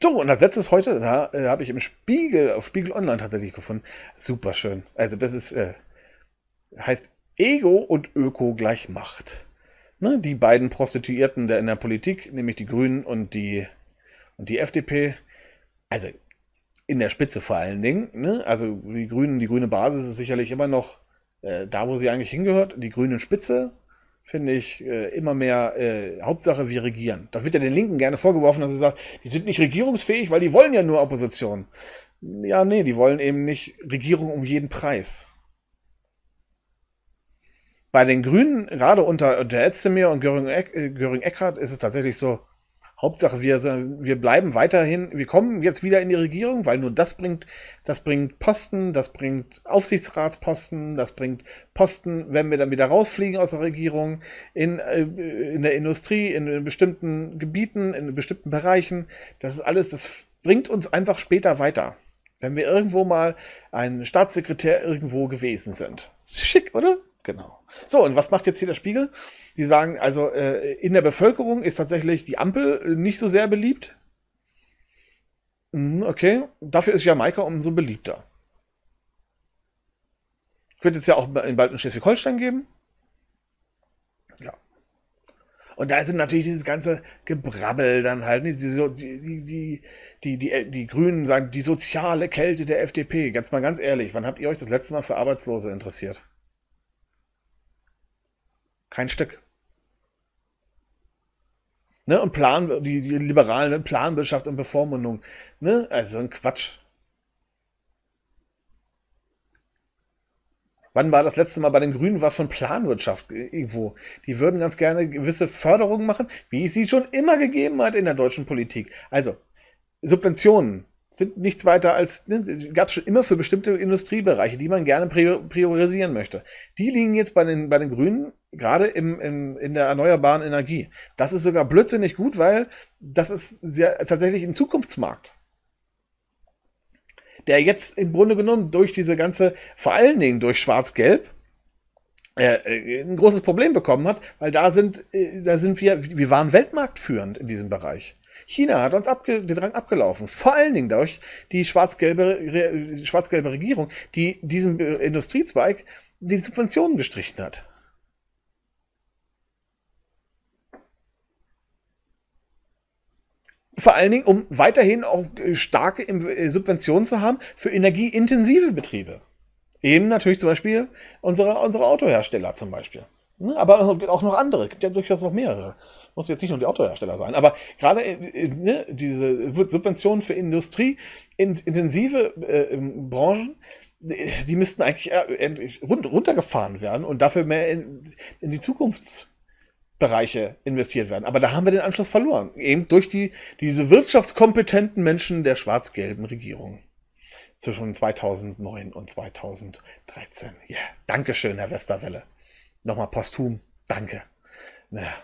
So, und das letzte ist heute, da äh, habe ich im Spiegel, auf Spiegel Online tatsächlich gefunden. Super schön. Also, das ist, äh, heißt Ego und Öko gleich Macht. Ne? Die beiden Prostituierten der in der Politik, nämlich die Grünen und die und die FDP, also in der Spitze vor allen Dingen, ne? also die Grünen, die grüne Basis ist sicherlich immer noch äh, da, wo sie eigentlich hingehört. Die grüne Spitze, finde ich, äh, immer mehr äh, Hauptsache, wir regieren. Das wird ja den Linken gerne vorgeworfen, dass sie sagt, die sind nicht regierungsfähig, weil die wollen ja nur Opposition. Ja, nee, die wollen eben nicht Regierung um jeden Preis. Bei den Grünen, gerade unter der Özdemir und göring Eckhardt, äh, ist es tatsächlich so, Hauptsache, wir, wir bleiben weiterhin, wir kommen jetzt wieder in die Regierung, weil nur das bringt, das bringt Posten, das bringt Aufsichtsratsposten, das bringt Posten, wenn wir dann wieder rausfliegen aus der Regierung, in, äh, in der Industrie, in bestimmten Gebieten, in bestimmten Bereichen. Das ist alles, das bringt uns einfach später weiter. Wenn wir irgendwo mal ein Staatssekretär irgendwo gewesen sind. Schick, oder? Genau. So, und was macht jetzt hier der Spiegel? Die sagen, also äh, in der Bevölkerung ist tatsächlich die Ampel nicht so sehr beliebt. Mhm, okay, dafür ist Jamaika umso beliebter. Wird es ja auch in bald in Schleswig-Holstein geben. Ja. Und da sind natürlich dieses ganze Gebrabbel dann halt, ne, die, die, die, die, die Grünen sagen, die soziale Kälte der FDP. Ganz mal ganz ehrlich, wann habt ihr euch das letzte Mal für Arbeitslose interessiert? Kein Stück. Ne, und Plan, die, die Liberalen, ne, Planwirtschaft und Bevormundung. Ne? Also ein Quatsch. Wann war das letzte Mal bei den Grünen was von Planwirtschaft äh, irgendwo? Die würden ganz gerne gewisse Förderungen machen, wie es sie schon immer gegeben hat in der deutschen Politik. Also, Subventionen, sind nichts weiter als, ne, gab es schon immer für bestimmte Industriebereiche, die man gerne priorisieren möchte. Die liegen jetzt bei den, bei den Grünen gerade im, im, in der erneuerbaren Energie. Das ist sogar blödsinnig gut, weil das ist sehr, tatsächlich ein Zukunftsmarkt. Der jetzt im Grunde genommen durch diese ganze, vor allen Dingen durch Schwarz-Gelb, äh, äh, ein großes Problem bekommen hat, weil da sind, äh, da sind wir, wir waren weltmarktführend in diesem Bereich. China hat uns abge den Rang abgelaufen. Vor allen Dingen durch die schwarz-gelbe Re schwarz Regierung, die diesem äh, Industriezweig die Subventionen gestrichen hat. Vor allen Dingen, um weiterhin auch äh, starke äh, Subventionen zu haben für energieintensive Betriebe. Eben natürlich zum Beispiel unsere, unsere Autohersteller zum Beispiel. Ne, aber auch noch andere, es gibt ja durchaus noch mehrere muss jetzt nicht nur die Autohersteller sein, aber gerade äh, äh, ne, diese Subventionen für Industrie, in, intensive äh, ähm, Branchen, äh, die müssten eigentlich runtergefahren werden und dafür mehr in, in, die Zukunftsbereiche investiert werden. Aber da haben wir den Anschluss verloren, eben durch die, diese wirtschaftskompetenten Menschen der schwarz-gelben Regierung zwischen 2009 und 2013. Ja, yeah. Dankeschön, Herr Westerwelle. Nochmal posthum, danke. Naja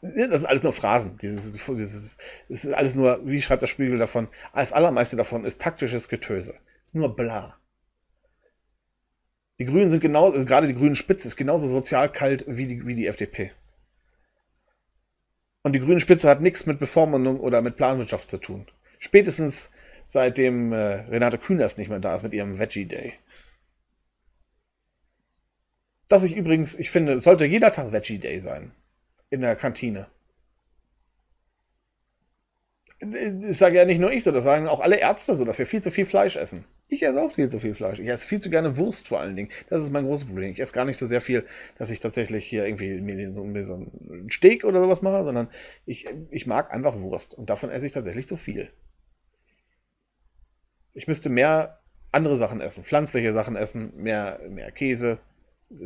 das sind alles nur Phrasen. Dieses, dieses, das ist alles nur, wie schreibt der Spiegel davon? Das allermeiste davon ist taktisches Getöse. Das ist nur bla. Die Grünen sind genauso, also gerade die Grünen Spitze ist genauso sozial kalt wie die, wie die FDP. Und die Grünen Spitze hat nichts mit Bevormundung oder mit Planwirtschaft zu tun. Spätestens seitdem äh, Renate Künast nicht mehr da ist mit ihrem Veggie Day. Dass ich übrigens, ich finde, sollte jeder Tag Veggie Day sein in der Kantine. Das sage ja nicht nur ich so, das sagen auch alle Ärzte so, dass wir viel zu viel Fleisch essen. Ich esse auch viel zu viel Fleisch. Ich esse viel zu gerne Wurst vor allen Dingen. Das ist mein großes Problem. Ich esse gar nicht so sehr viel, dass ich tatsächlich hier irgendwie mir so einen Steak oder sowas mache, sondern ich, ich mag einfach Wurst. Und davon esse ich tatsächlich zu viel. Ich müsste mehr andere Sachen essen, pflanzliche Sachen essen, mehr, mehr Käse,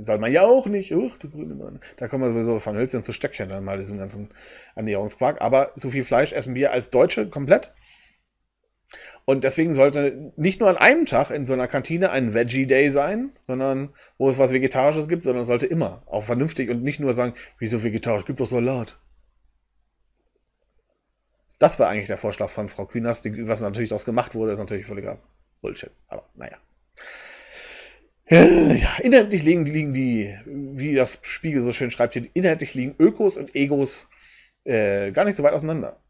soll man ja auch nicht. Uch, du grüne Mann. Da kommen wir sowieso von Hölzchen zu Stöckchen dann mal diesem ganzen Ernährungsquark. Aber zu viel Fleisch essen wir als Deutsche komplett. Und deswegen sollte nicht nur an einem Tag in so einer Kantine ein Veggie Day sein, sondern wo es was Vegetarisches gibt, sondern sollte immer auch vernünftig und nicht nur sagen, wieso vegetarisch, gibt doch Salat. Das war eigentlich der Vorschlag von Frau Künast, was natürlich daraus gemacht wurde, ist natürlich völliger Bullshit. Aber naja. Äh, ja, inhaltlich liegen, liegen die, wie das Spiegel so schön schreibt, hier, inhaltlich liegen Ökos und Egos äh, gar nicht so weit auseinander.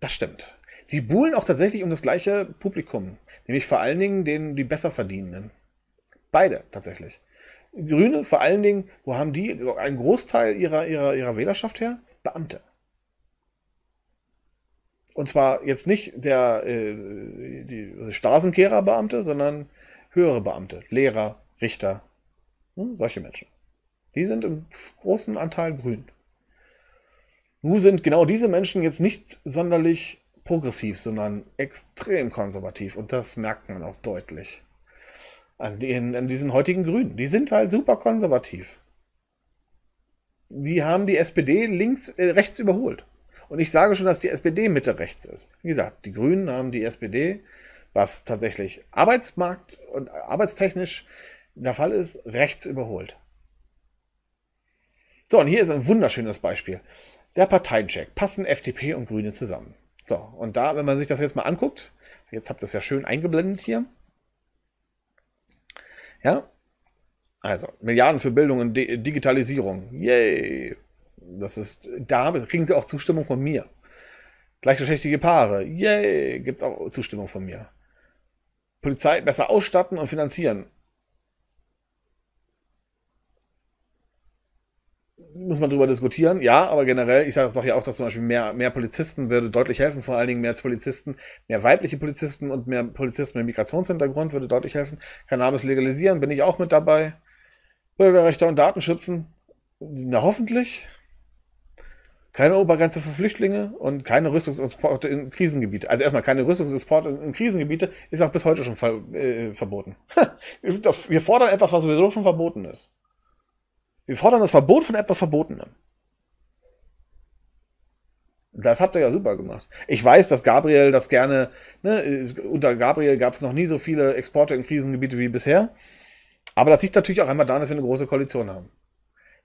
Das stimmt. Die buhlen auch tatsächlich um das gleiche Publikum, nämlich vor allen Dingen den, die besser verdienenden. Beide tatsächlich. Grüne vor allen Dingen, wo haben die einen Großteil ihrer, ihrer, ihrer Wählerschaft her? Beamte. Und zwar jetzt nicht der äh, die, also Straßenkehrer-Beamte, sondern höhere Beamte, Lehrer, Richter, ne, solche Menschen. Die sind im großen Anteil grün. Nun sind genau diese Menschen jetzt nicht sonderlich progressiv, sondern extrem konservativ. Und das merkt man auch deutlich. An, den, an diesen heutigen Grünen. Die sind halt super konservativ. Die haben die SPD links, äh, rechts überholt. Und ich sage schon, dass die SPD Mitte rechts ist. Wie gesagt, die Grünen haben die SPD was tatsächlich Arbeitsmarkt und arbeitstechnisch der Fall ist, rechts überholt. So, und hier ist ein wunderschönes Beispiel. Der Parteiencheck. Passen FDP und Grüne zusammen. So, und da, wenn man sich das jetzt mal anguckt, jetzt habt ihr es ja schön eingeblendet hier. Ja, also Milliarden für Bildung und Digitalisierung. Yay! Das ist, da kriegen sie auch Zustimmung von mir. Gleichgeschlechtliche Paare. Yay! Gibt es auch Zustimmung von mir. Polizei besser ausstatten und finanzieren. Muss man darüber diskutieren, ja, aber generell, ich sage doch ja auch, dass zum Beispiel mehr, mehr Polizisten würde deutlich helfen, vor allen Dingen mehr Polizisten, mehr weibliche Polizisten und mehr Polizisten mit Migrationshintergrund würde deutlich helfen. Cannabis legalisieren, bin ich auch mit dabei. Bürgerrechte und Datenschützen, na hoffentlich keine Obergrenze für Flüchtlinge und keine Rüstungsexporte in Krisengebiete. Also erstmal keine Rüstungsexporte in Krisengebiete ist auch bis heute schon ver äh, verboten. das, wir fordern etwas, was sowieso schon verboten ist. Wir fordern das Verbot von etwas Verbotenem. Das habt ihr ja super gemacht. Ich weiß, dass Gabriel das gerne, ne, unter Gabriel gab es noch nie so viele Exporte in Krisengebiete wie bisher. Aber das liegt natürlich auch einmal daran, dass wir eine große Koalition haben.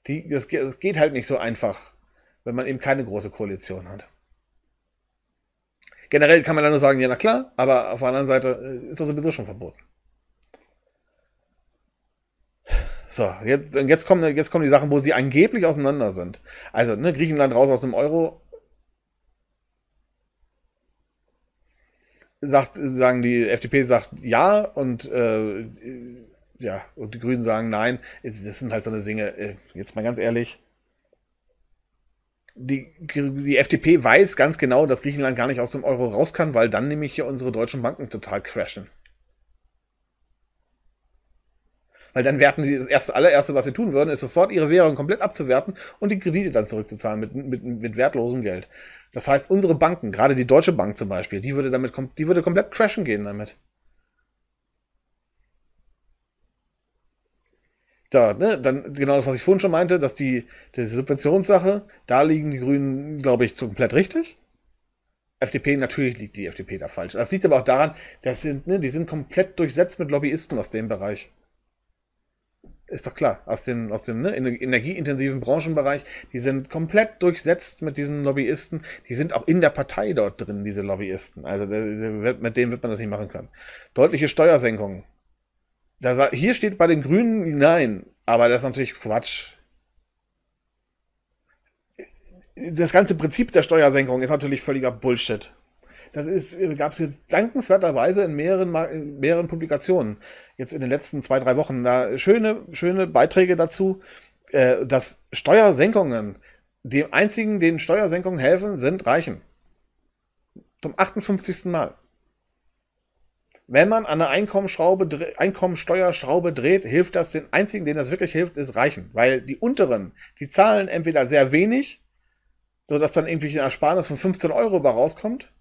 Die, das, das geht halt nicht so einfach wenn man eben keine große Koalition hat. Generell kann man dann nur sagen, ja, na klar, aber auf der anderen Seite äh, ist das sowieso schon verboten. So, jetzt, jetzt, kommen, jetzt kommen die Sachen, wo sie angeblich auseinander sind. Also, ne, Griechenland raus aus dem Euro. Sagt, sagen die FDP sagt ja und äh, ja, und die Grünen sagen nein. Das sind halt so eine Dinge, äh, jetzt mal ganz ehrlich, die, die FDP weiß ganz genau, dass Griechenland gar nicht aus dem Euro raus kann, weil dann nämlich hier unsere deutschen Banken total crashen. Weil dann werten sie das erste, allererste, was sie tun würden, ist sofort ihre Währung komplett abzuwerten und die Kredite dann zurückzuzahlen mit, mit, mit wertlosem Geld. Das heißt, unsere Banken, gerade die Deutsche Bank zum Beispiel, die würde damit die würde komplett crashen gehen damit. da, ne, dann genau das, was ich vorhin schon meinte, dass die, die Subventionssache, da liegen die Grünen, glaube ich, komplett richtig. FDP, natürlich liegt die FDP da falsch. Das liegt aber auch daran, dass sind, ne, die sind komplett durchsetzt mit Lobbyisten aus dem Bereich. Ist doch klar, aus dem, aus dem ne, energieintensiven Branchenbereich, die sind komplett durchsetzt mit diesen Lobbyisten. Die sind auch in der Partei dort drin, diese Lobbyisten. Also mit denen wird man das nicht machen können. Deutliche Steuersenkungen da, hier steht bei den Grünen nein, aber das ist natürlich Quatsch. Das ganze Prinzip der Steuersenkung ist natürlich völliger Bullshit. Das äh, gab es jetzt dankenswerterweise in mehreren, in mehreren Publikationen, jetzt in den letzten zwei, drei Wochen, da schöne, schöne Beiträge dazu, äh, dass Steuersenkungen, dem einzigen, den Steuersenkungen helfen, sind Reichen. Zum 58. Mal. Wenn man an einer Einkommensteuerschraube dreht, hilft das den einzigen, denen das wirklich hilft, ist Reichen. Weil die unteren, die zahlen entweder sehr wenig, sodass dann irgendwie ein Ersparnis von 15 Euro bei rauskommt,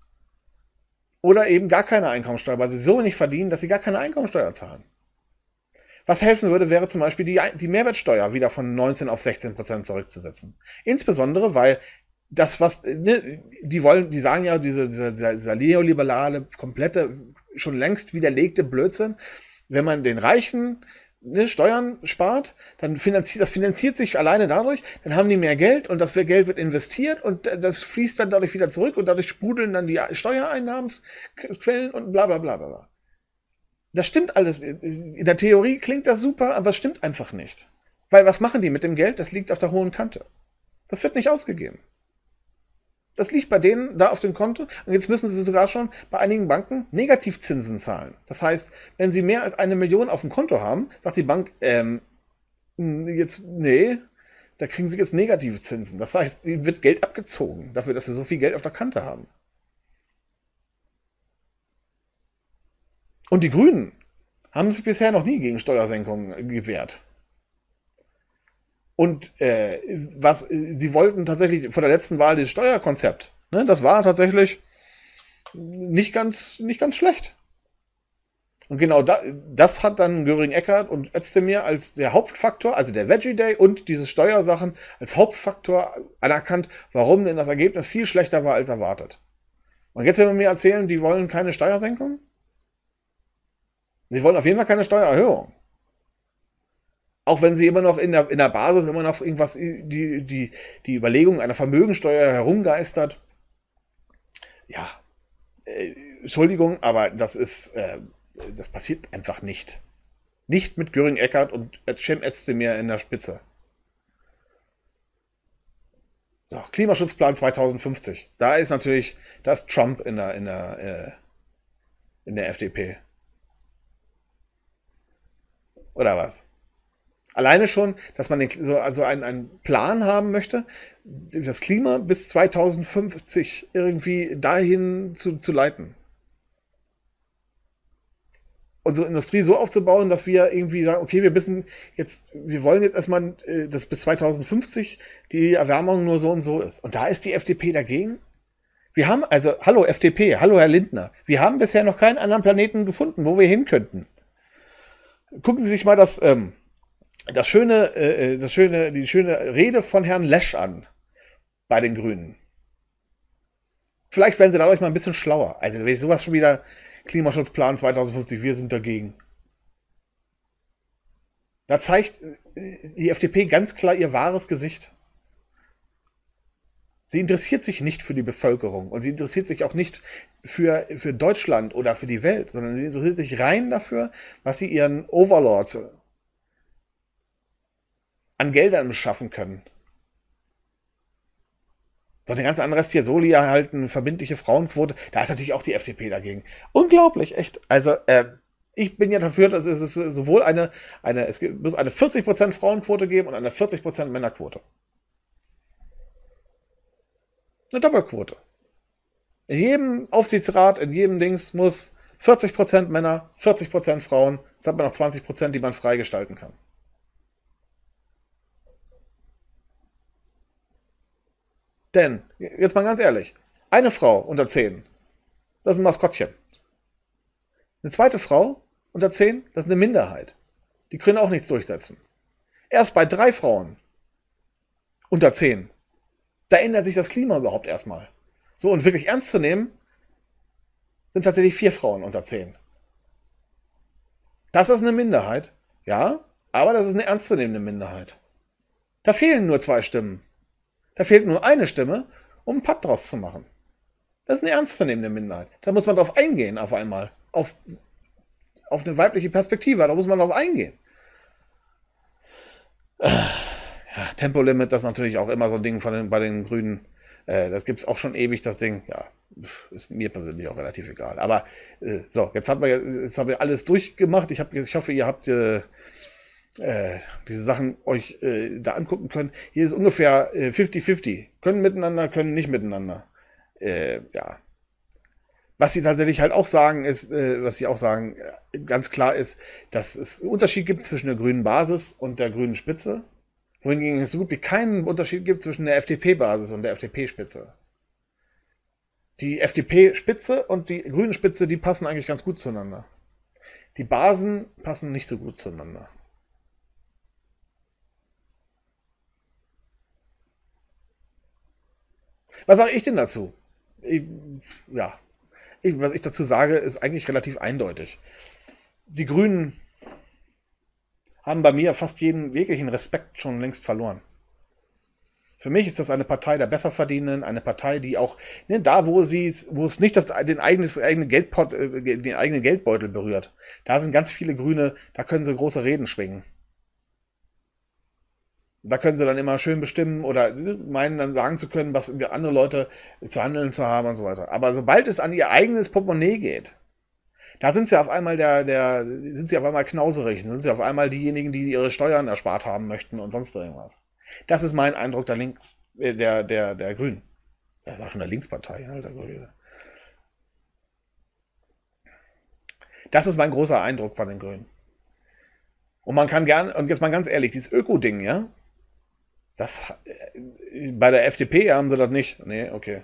oder eben gar keine Einkommensteuer, weil sie so wenig verdienen, dass sie gar keine Einkommensteuer zahlen. Was helfen würde, wäre zum Beispiel die, die Mehrwertsteuer wieder von 19 auf 16 Prozent zurückzusetzen. Insbesondere, weil das, was, ne, die wollen, die sagen ja, diese, dieser, dieser neoliberale, komplette schon längst widerlegte Blödsinn. Wenn man den Reichen ne, Steuern spart, dann finanziert das finanziert sich alleine dadurch, dann haben die mehr Geld und das Geld wird investiert und das fließt dann dadurch wieder zurück und dadurch sprudeln dann die Steuereinnahmensquellen und bla bla bla bla. Das stimmt alles. In der Theorie klingt das super, aber es stimmt einfach nicht. Weil was machen die mit dem Geld? Das liegt auf der hohen Kante. Das wird nicht ausgegeben. Das liegt bei denen da auf dem Konto und jetzt müssen sie sogar schon bei einigen Banken Negativzinsen zahlen. Das heißt, wenn sie mehr als eine Million auf dem Konto haben, sagt die Bank, ähm, jetzt, nee, da kriegen sie jetzt negative Zinsen. Das heißt, ihnen wird Geld abgezogen dafür, dass sie so viel Geld auf der Kante haben. Und die Grünen haben sich bisher noch nie gegen Steuersenkungen gewehrt. Und äh, was, äh, sie wollten tatsächlich vor der letzten Wahl dieses Steuerkonzept. Ne, das war tatsächlich nicht ganz, nicht ganz schlecht. Und genau da, das hat dann Göring Eckert und Özdemir als der Hauptfaktor, also der Veggie Day und diese Steuersachen als Hauptfaktor anerkannt, warum denn das Ergebnis viel schlechter war als erwartet. Und jetzt will man mir erzählen, die wollen keine Steuersenkung? Sie wollen auf jeden Fall keine Steuererhöhung auch wenn sie immer noch in der, in der Basis immer noch irgendwas, die, die, die Überlegung einer Vermögensteuer herumgeistert. Ja, äh, Entschuldigung, aber das ist, äh, das passiert einfach nicht. Nicht mit Göring Eckert und Cem Özdemir in der Spitze. So, Klimaschutzplan 2050. Da ist natürlich, da ist Trump in der, in der, äh, in der FDP. Oder was? Alleine schon, dass man den, so, also einen, einen Plan haben möchte, das Klima bis 2050 irgendwie dahin zu, zu leiten. Unsere Industrie so aufzubauen, dass wir irgendwie sagen, okay, wir wissen jetzt, wir wollen jetzt erstmal, äh, dass bis 2050 die Erwärmung nur so und so ist. Und da ist die FDP dagegen. Wir haben, also, hallo FDP, hallo Herr Lindner, wir haben bisher noch keinen anderen Planeten gefunden, wo wir hin könnten. Gucken Sie sich mal das ähm, das schöne, äh, äh, das schöne, die schöne Rede von Herrn Lesch an bei den Grünen. Vielleicht werden sie dadurch mal ein bisschen schlauer. Also wenn ich sowas schon wieder Klimaschutzplan 2050, wir sind dagegen. Da zeigt äh, die FDP ganz klar ihr wahres Gesicht. Sie interessiert sich nicht für die Bevölkerung und sie interessiert sich auch nicht für, für Deutschland oder für die Welt, sondern sie interessiert sich rein dafür, was sie ihren Overlords an Geldern beschaffen können. So eine ganz andere Soli halt eine verbindliche Frauenquote. Da ist natürlich auch die FDP dagegen. Unglaublich, echt. Also, äh, ich bin ja dafür, dass es sowohl eine, eine es muss eine 40% Frauenquote geben und eine 40% Männerquote. Eine Doppelquote. In jedem Aufsichtsrat, in jedem Dings muss 40% Männer, 40% Frauen, jetzt hat man noch 20%, die man freigestalten kann. Denn, jetzt mal ganz ehrlich, eine Frau unter zehn, das ist ein Maskottchen. Eine zweite Frau unter zehn, das ist eine Minderheit. Die können auch nichts durchsetzen. Erst bei drei Frauen unter zehn, da ändert sich das Klima überhaupt erstmal. So, und wirklich ernst zu nehmen, sind tatsächlich vier Frauen unter zehn. Das ist eine Minderheit, ja, aber das ist eine ernstzunehmende Minderheit. Da fehlen nur zwei Stimmen. Da fehlt nur eine Stimme, um einen Patt draus zu machen. Das ist eine ernstzunehmende Minderheit. Da muss man drauf eingehen auf einmal. Auf, auf eine weibliche Perspektive, da muss man drauf eingehen. Ja, Tempolimit, das ist natürlich auch immer so ein Ding von den, bei den Grünen. Äh, das gibt es auch schon ewig, das Ding. Ja, ist mir persönlich auch relativ egal. Aber äh, so, jetzt haben wir, alles durchgemacht. Ich, hab, ich hoffe, ihr habt äh, äh, diese Sachen euch äh, da angucken können. Hier ist ungefähr 50-50. Äh, können miteinander, können nicht miteinander. Äh, ja. Was sie tatsächlich halt auch sagen ist, was sie auch sagen, ganz klar ist, dass es einen Unterschied gibt zwischen der grünen Basis und der grünen Spitze. Wohingegen es so gut wie keinen Unterschied gibt zwischen der FDP-Basis und der FDP-Spitze die FDP-Spitze und die Grünen-Spitze, die passen eigentlich ganz gut zueinander. Die Basen passen nicht so gut zueinander. Was sage ich denn dazu? Ich, ja, ich, was ich dazu sage, ist eigentlich relativ eindeutig. Die Grünen haben bei mir fast jeden wirklichen Respekt schon längst verloren. Für mich ist das eine Partei der Besserverdienenden, eine Partei, die auch ne, da, wo sie wo es nicht das, den, eigenes, eigene Geldpot, äh, den eigenen Geldbeutel berührt. Da sind ganz viele Grüne, da können sie große Reden schwingen da können sie dann immer schön bestimmen oder meinen dann sagen zu können, was andere Leute zu handeln zu haben und so weiter. Aber sobald es an ihr eigenes Portemonnaie geht, da sind sie auf einmal der, der, sind sie auf einmal knauserig, sind sie auf einmal diejenigen, die ihre Steuern erspart haben möchten und sonst irgendwas. Das ist mein Eindruck der Links, äh, der, der, der Grünen. Das ist auch schon der Linkspartei, alter Kollege. Das ist mein großer Eindruck bei den Grünen. Und man kann gern, und jetzt mal ganz ehrlich, dieses Öko-Ding, ja, das, äh, bei der FDP haben sie das nicht. Nee, okay.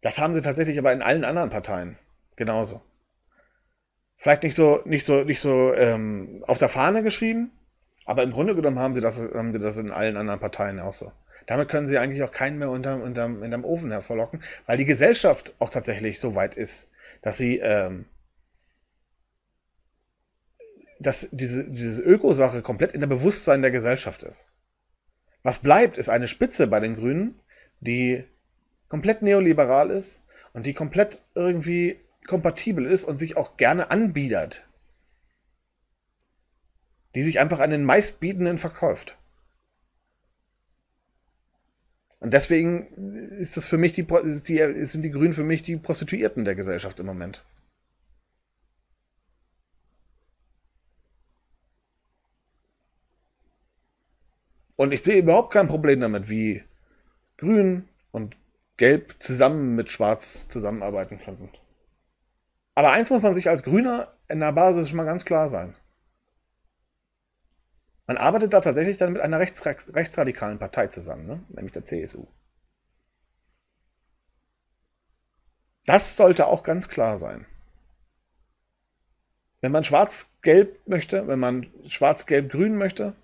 Das haben sie tatsächlich aber in allen anderen Parteien genauso. Vielleicht nicht so, nicht so, nicht so ähm, auf der Fahne geschrieben, aber im Grunde genommen haben sie, das, haben sie das in allen anderen Parteien auch so. Damit können sie eigentlich auch keinen mehr unterm, unterm, unterm Ofen hervorlocken, weil die Gesellschaft auch tatsächlich so weit ist, dass sie ähm, dass diese, diese Öko-Sache komplett in der Bewusstsein der Gesellschaft ist. Was bleibt, ist eine Spitze bei den Grünen, die komplett neoliberal ist und die komplett irgendwie kompatibel ist und sich auch gerne anbiedert. Die sich einfach an den meistbietenden verkauft. Und deswegen ist das für mich die, ist die, sind die Grünen für mich die Prostituierten der Gesellschaft im Moment. Und ich sehe überhaupt kein Problem damit, wie Grün und Gelb zusammen mit Schwarz zusammenarbeiten könnten. Aber eins muss man sich als Grüner in der Basis schon mal ganz klar sein. Man arbeitet da tatsächlich dann mit einer rechts rechtsradikalen Partei zusammen, ne? nämlich der CSU. Das sollte auch ganz klar sein. Wenn man schwarz-gelb möchte, wenn man schwarz-gelb-grün möchte,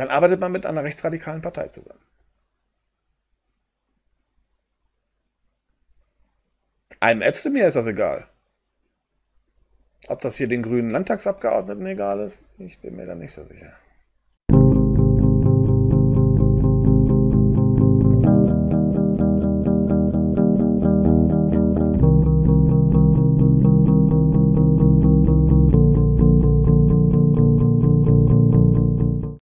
dann arbeitet man mit einer rechtsradikalen Partei zusammen. Einem mir ist das egal. Ob das hier den grünen Landtagsabgeordneten egal ist, ich bin mir da nicht so sicher.